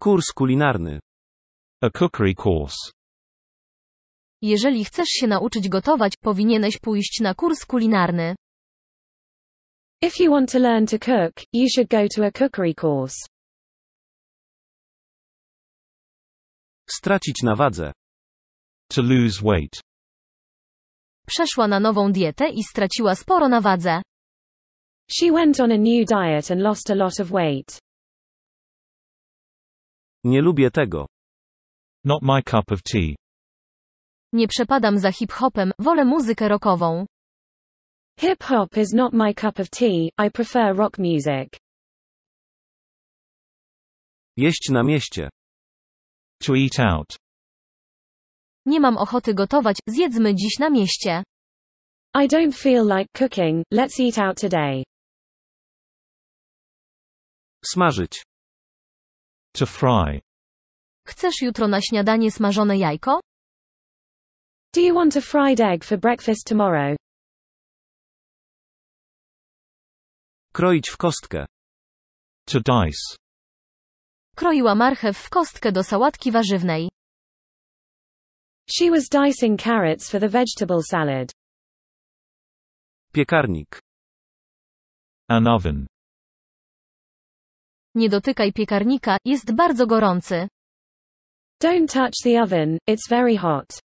Kurs kulinarny. A cookery course. Jeżeli chcesz się nauczyć gotować, powinieneś pójść na kurs kulinarny. If you want to learn to cook, you should go to a cookery course. Stracić na wadze. To lose weight. Przeszła na nową dietę i straciła sporo na wadze. She went on a new diet and lost a lot of weight. Nie lubię tego. Not my cup of tea. Nie przepadam za hip-hopem, wolę muzykę rockową. Hip-hop is not my cup of tea, I prefer rock music. Jeść na mieście. To eat out. Nie mam ochoty gotować, zjedzmy dziś na mieście. I don't feel like cooking, let's eat out today. Smażyć. To fry. Chcesz jutro na śniadanie smażone jajko? Do you want a fried egg for breakfast tomorrow? Kroić w kostkę. To dice. Kroiła marchew w kostkę do sałatki warzywnej. She was dicing carrots for the vegetable salad. Piekarnik. An oven. Nie dotykaj piekarnika, jest bardzo gorący. Don't touch the oven, it's very hot.